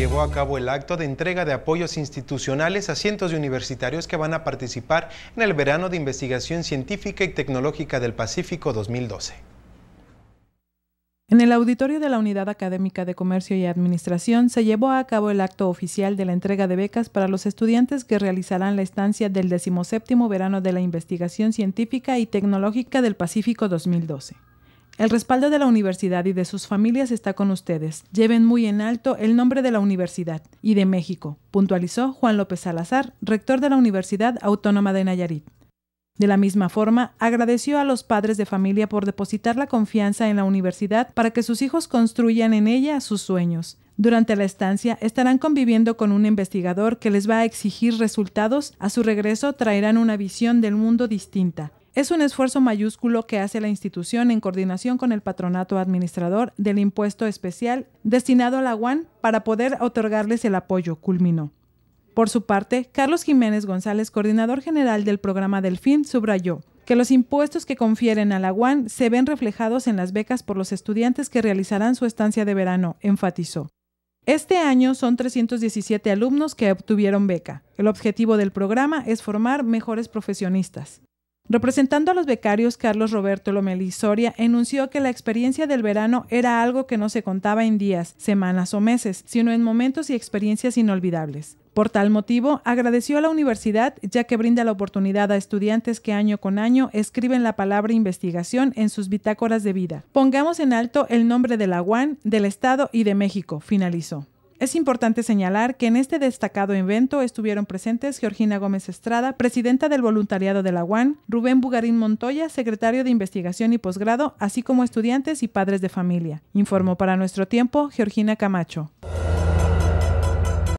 llevó a cabo el acto de entrega de apoyos institucionales a cientos de universitarios que van a participar en el verano de investigación científica y tecnológica del Pacífico 2012. En el auditorio de la Unidad Académica de Comercio y Administración se llevó a cabo el acto oficial de la entrega de becas para los estudiantes que realizarán la estancia del 17 Verano de la Investigación Científica y Tecnológica del Pacífico 2012. El respaldo de la universidad y de sus familias está con ustedes. Lleven muy en alto el nombre de la universidad y de México, puntualizó Juan López Salazar, rector de la Universidad Autónoma de Nayarit. De la misma forma, agradeció a los padres de familia por depositar la confianza en la universidad para que sus hijos construyan en ella sus sueños. Durante la estancia estarán conviviendo con un investigador que les va a exigir resultados. A su regreso traerán una visión del mundo distinta, es un esfuerzo mayúsculo que hace la institución en coordinación con el patronato administrador del impuesto especial destinado a la UAN para poder otorgarles el apoyo, culminó. Por su parte, Carlos Jiménez González, coordinador general del programa Delfín, subrayó que los impuestos que confieren a la UAN se ven reflejados en las becas por los estudiantes que realizarán su estancia de verano, enfatizó. Este año son 317 alumnos que obtuvieron beca. El objetivo del programa es formar mejores profesionistas. Representando a los becarios, Carlos Roberto Lomelí Soria enunció que la experiencia del verano era algo que no se contaba en días, semanas o meses, sino en momentos y experiencias inolvidables. Por tal motivo, agradeció a la universidad ya que brinda la oportunidad a estudiantes que año con año escriben la palabra investigación en sus bitácoras de vida. Pongamos en alto el nombre de la UAN, del Estado y de México, finalizó. Es importante señalar que en este destacado evento estuvieron presentes Georgina Gómez Estrada, presidenta del voluntariado de la UAN, Rubén Bugarín Montoya, secretario de Investigación y Posgrado, así como estudiantes y padres de familia. Informó para nuestro tiempo Georgina Camacho.